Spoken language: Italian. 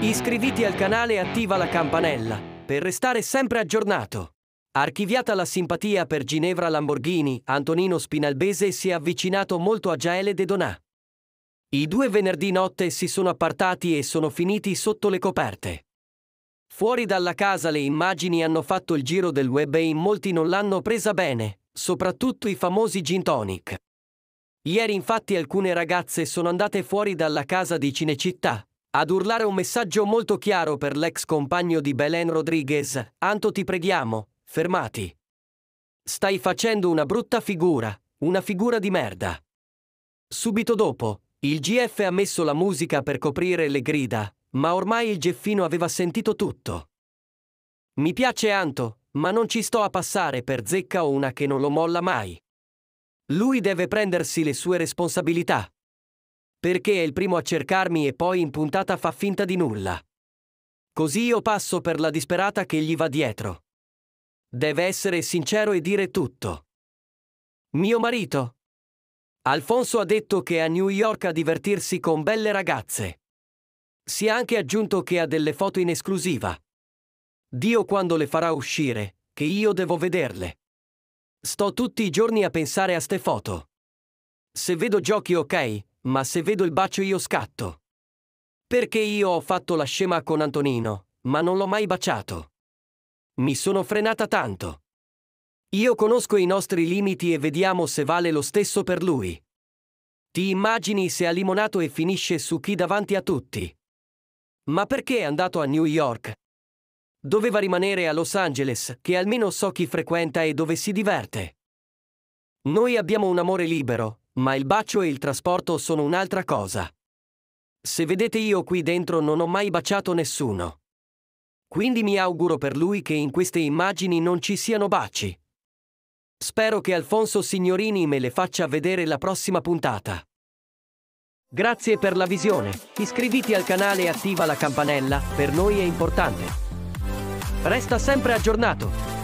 Iscriviti al canale e attiva la campanella per restare sempre aggiornato. Archiviata la simpatia per Ginevra Lamborghini, Antonino Spinalbese si è avvicinato molto a Jaele De Donà. I due venerdì notte si sono appartati e sono finiti sotto le coperte. Fuori dalla casa le immagini hanno fatto il giro del web e in molti non l'hanno presa bene, soprattutto i famosi gin tonic. Ieri infatti alcune ragazze sono andate fuori dalla casa di Cinecittà, ad urlare un messaggio molto chiaro per l'ex compagno di Belen Rodriguez, Anto ti preghiamo, fermati. Stai facendo una brutta figura, una figura di merda. Subito dopo, il GF ha messo la musica per coprire le grida, ma ormai il Geffino aveva sentito tutto. Mi piace Anto, ma non ci sto a passare per zecca o una che non lo molla mai. Lui deve prendersi le sue responsabilità perché è il primo a cercarmi e poi in puntata fa finta di nulla. Così io passo per la disperata che gli va dietro. Deve essere sincero e dire tutto. Mio marito. Alfonso ha detto che è a New York a divertirsi con belle ragazze. Si è anche aggiunto che ha delle foto in esclusiva. Dio quando le farà uscire, che io devo vederle. Sto tutti i giorni a pensare a ste foto. Se vedo giochi ok, ma se vedo il bacio io scatto. Perché io ho fatto la scema con Antonino, ma non l'ho mai baciato. Mi sono frenata tanto. Io conosco i nostri limiti e vediamo se vale lo stesso per lui. Ti immagini se ha limonato e finisce su chi davanti a tutti. Ma perché è andato a New York? Doveva rimanere a Los Angeles, che almeno so chi frequenta e dove si diverte. Noi abbiamo un amore libero, ma il bacio e il trasporto sono un'altra cosa. Se vedete io qui dentro non ho mai baciato nessuno. Quindi mi auguro per lui che in queste immagini non ci siano baci. Spero che Alfonso Signorini me le faccia vedere la prossima puntata. Grazie per la visione, iscriviti al canale e attiva la campanella, per noi è importante. Resta sempre aggiornato.